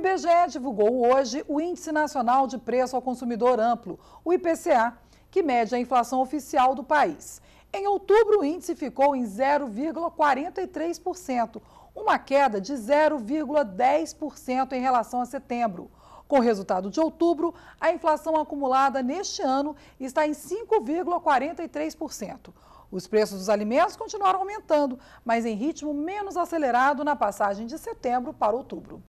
IBGE divulgou hoje o Índice Nacional de Preço ao Consumidor Amplo, o IPCA, que mede a inflação oficial do país. Em outubro, o índice ficou em 0,43%, uma queda de 0,10% em relação a setembro. Com o resultado de outubro, a inflação acumulada neste ano está em 5,43%. Os preços dos alimentos continuaram aumentando, mas em ritmo menos acelerado na passagem de setembro para outubro.